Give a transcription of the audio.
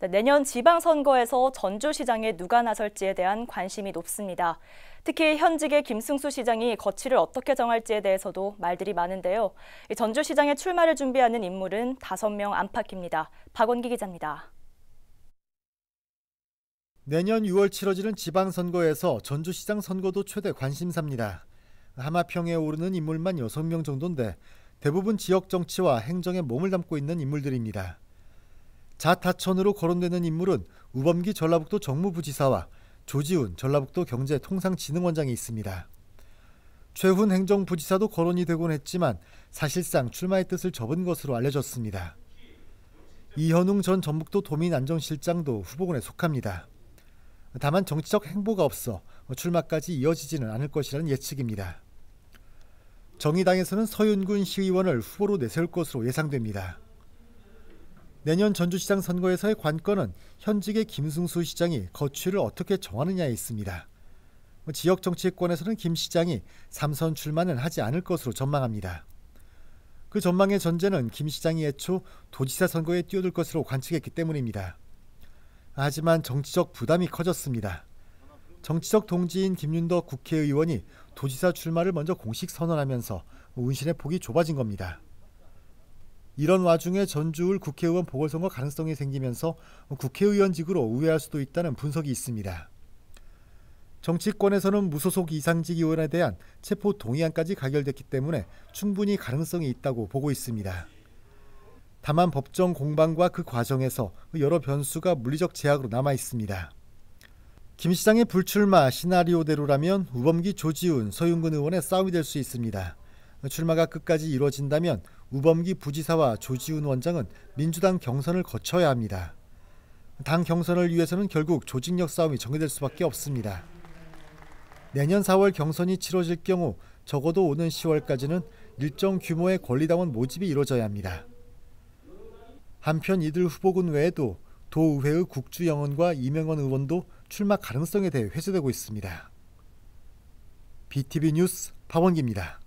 네, 내년 지방선거에서 전주시장에 누가 나설지에 대한 관심이 높습니다. 특히 현직의 김승수 시장이 거취를 어떻게 정할지에 대해서도 말들이 많은데요. 전주시장에 출마를 준비하는 인물은 5명 안팎입니다. 박원기 기자입니다. 내년 6월 치러지는 지방선거에서 전주시장 선거도 최대 관심사입니다. 하마평에 오르는 인물만 6명 정도인데 대부분 지역 정치와 행정에 몸을 담고 있는 인물들입니다. 자타천으로 거론되는 인물은 우범기 전라북도 정무부지사와 조지훈 전라북도 경제통상진흥원장이 있습니다. 최훈 행정부지사도 거론이 되곤 했지만 사실상 출마의 뜻을 접은 것으로 알려졌습니다. 이현웅 전 전북도 도민안정실장도 후보군에 속합니다. 다만 정치적 행보가 없어 출마까지 이어지지는 않을 것이라는 예측입니다. 정의당에서는 서윤군 시의원을 후보로 내세울 것으로 예상됩니다. 내년 전주시장 선거에서의 관건은 현직의 김승수 시장이 거취를 어떻게 정하느냐에 있습니다. 뭐 지역 정치권에서는 김 시장이 삼선 출마는 하지 않을 것으로 전망합니다. 그 전망의 전제는 김 시장이 애초 도지사 선거에 뛰어들 것으로 관측했기 때문입니다. 하지만 정치적 부담이 커졌습니다. 정치적 동지인 김윤덕 국회의원이 도지사 출마를 먼저 공식 선언하면서 운신의 폭이 좁아진 겁니다. 이런 와중에 전주울 국회의원 보궐선거 가능성이 생기면서 국회의원직으로 우회할 수도 있다는 분석이 있습니다. 정치권에서는 무소속 이상직 의원에 대한 체포 동의안까지 가결됐기 때문에 충분히 가능성이 있다고 보고 있습니다. 다만 법정 공방과 그 과정에서 여러 변수가 물리적 제약으로 남아 있습니다. 김 시장의 불출마 시나리오대로라면 우범기 조지훈, 서윤근 의원의 싸움이 될 수 있습니다. 출마가 끝까지 이루어진다면 우범기 부지사와 조지훈 원장은 민주당 경선을 거쳐야 합니다. 당 경선을 위해서는 결국 조직력 싸움이 정해될 수밖에 없습니다. 내년 4월 경선이 치러질 경우 적어도 오는 10월까지는 일정 규모의 권리당원 모집이 이뤄져야 합니다. 한편 이들 후보군 외에도 도의회의 국주영원과 이명원 의원도 출마 가능성에 대해 회수되고 있습니다. BTV 뉴스 박원기입니다.